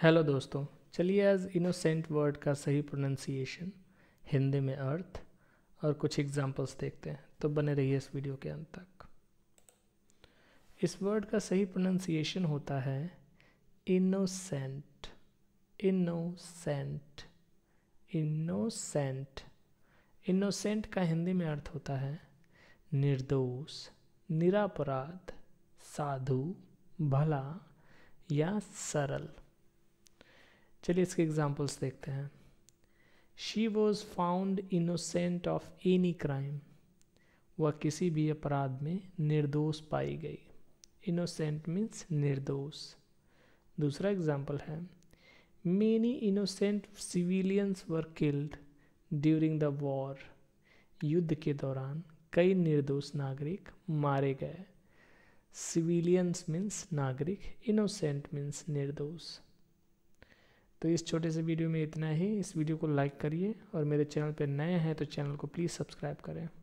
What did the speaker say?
hello दोस्तों चलिए आज इनोसेंट वर्ड का सही प्रोनाउंसिएशन हिंदी में अर्थ और कुछ एग्जांपल्स देखते हैं तो बने रहिए इस वीडियो के अंत तक इस वर्ड का सही प्रोनाउंसिएशन होता है इनोसेंट इनोसेंट इनोसेंट इनोसेंट का हिंदी में अर्थ होता है निर्दोष निरापराध साधु भला या सरल चलिए इसके एग्जाम्पल्स देखते हैं she was found innocent of any crime वह किसी भी अपराध में निर्दोष पाई गई इनोसेंट मीन्स निर्दोष दूसरा एग्जाम्पल है many innocent civilians were killed during the war युद्ध के दौरान कई निर्दोष नागरिक मारे गए सिविलियंस मीन्स नागरिक इनोसेंट मीन्स निर्दोष तो इस छोटे से वीडियो में इतना ही इस वीडियो को लाइक करिए और मेरे चैनल पर नए हैं तो चैनल को प्लीज़ सब्सक्राइब करें